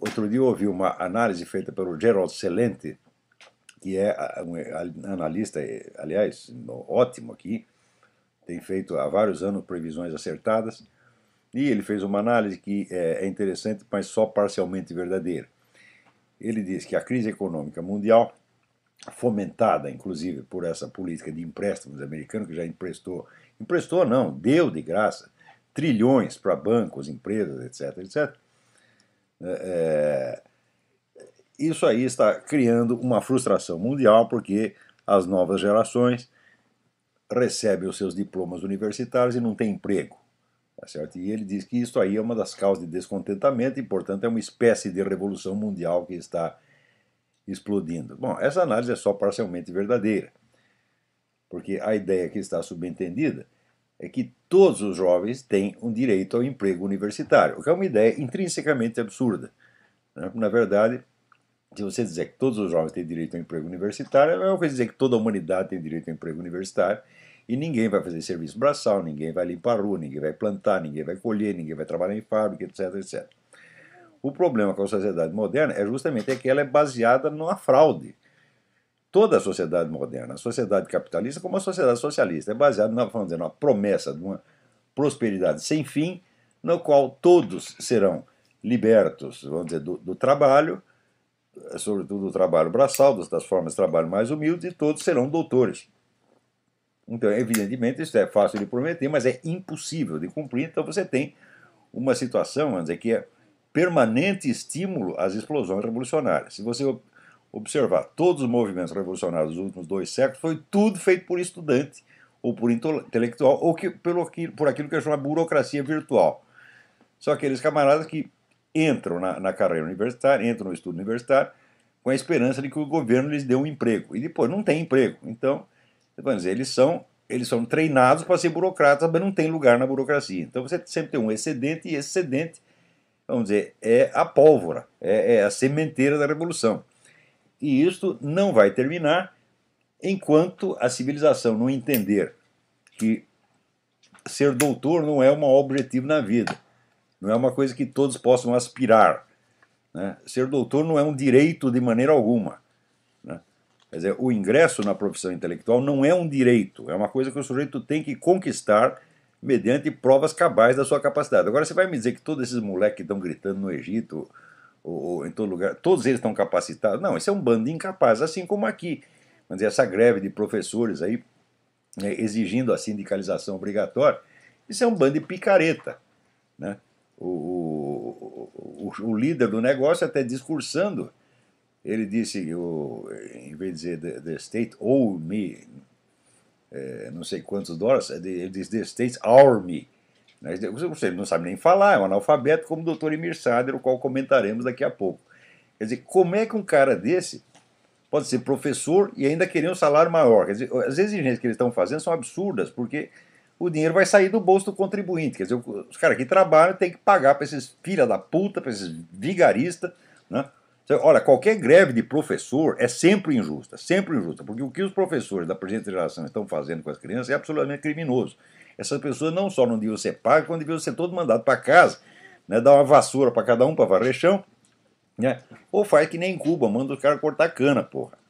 Outro dia eu ouvi uma análise feita pelo Gerald Celente, que é um analista, aliás, ótimo aqui, tem feito há vários anos previsões acertadas, e ele fez uma análise que é, é interessante, mas só parcialmente verdadeira. Ele diz que a crise econômica mundial, fomentada inclusive por essa política de empréstimos americano, que já emprestou, emprestou não, deu de graça, trilhões para bancos, empresas, etc., etc., é, é, isso aí está criando uma frustração mundial, porque as novas gerações recebem os seus diplomas universitários e não têm emprego. Tá certo? E ele diz que isso aí é uma das causas de descontentamento e, portanto, é uma espécie de revolução mundial que está explodindo. Bom, essa análise é só parcialmente verdadeira, porque a ideia que está subentendida é que todos os jovens têm um direito ao emprego universitário, o que é uma ideia intrinsecamente absurda. Né? Na verdade, se você dizer que todos os jovens têm direito ao emprego universitário, é uma coisa dizer que toda a humanidade tem direito ao emprego universitário e ninguém vai fazer serviço braçal, ninguém vai limpar a rua, ninguém vai plantar, ninguém vai colher, ninguém vai trabalhar em fábrica, etc, etc. O problema com a sociedade moderna é justamente que ela é baseada numa fraude toda a sociedade moderna, a sociedade capitalista como a sociedade socialista. É baseada na, vamos dizer, numa promessa de uma prosperidade sem fim, no qual todos serão libertos, vamos dizer, do, do trabalho, sobretudo do trabalho braçal, das formas de trabalho mais humildes, e todos serão doutores. Então, evidentemente, isso é fácil de prometer, mas é impossível de cumprir. Então, você tem uma situação, vamos dizer, que é permanente estímulo às explosões revolucionárias. Se você observar, todos os movimentos revolucionários dos últimos dois séculos foi tudo feito por estudante ou por intelectual ou que, pelo, por aquilo que eu chamo de burocracia virtual. São aqueles camaradas que entram na, na carreira universitária, entram no estudo universitário, com a esperança de que o governo lhes dê um emprego. E depois não tem emprego. Então, vamos dizer, eles são, eles são treinados para ser burocratas, mas não tem lugar na burocracia. Então você sempre tem um excedente, e excedente, vamos dizer, é a pólvora, é, é a sementeira da revolução. E isto não vai terminar enquanto a civilização não entender que ser doutor não é um objetivo na vida, não é uma coisa que todos possam aspirar. Né? Ser doutor não é um direito de maneira alguma. Né? Quer dizer, o ingresso na profissão intelectual não é um direito, é uma coisa que o sujeito tem que conquistar mediante provas cabais da sua capacidade. Agora, você vai me dizer que todos esses moleques que estão gritando no Egito, ou, em todo lugar, todos eles estão capacitados. Não, esse é um bando incapaz, assim como aqui. Mas essa greve de professores aí né, exigindo a sindicalização obrigatória, isso é um bando de picareta. Né? O, o, o, o líder do negócio até discursando, ele disse, o, em vez de dizer the, the state ou me é, não sei quantos dólares, ele disse the state our me, né? É, você não sabe nem falar, é um analfabeto, como o doutor Emir Sader, o qual comentaremos daqui a pouco. Quer dizer, como é que um cara desse pode ser professor e ainda querer um salário maior? Quer dizer, as exigências que eles estão fazendo são absurdas, porque o dinheiro vai sair do bolso do contribuinte. Quer dizer, os caras que trabalham têm que pagar para esses filha da puta, para esses vigaristas, né? Olha, qualquer greve de professor é sempre injusta, sempre injusta, porque o que os professores da presente geração estão fazendo com as crianças é absolutamente criminoso. Essas pessoas não só não deviam ser pagas, como deviam ser todo mandado para casa, né, dar uma vassoura para cada um para varrer chão, né? ou faz que nem em Cuba, manda os caras cortar cana, porra.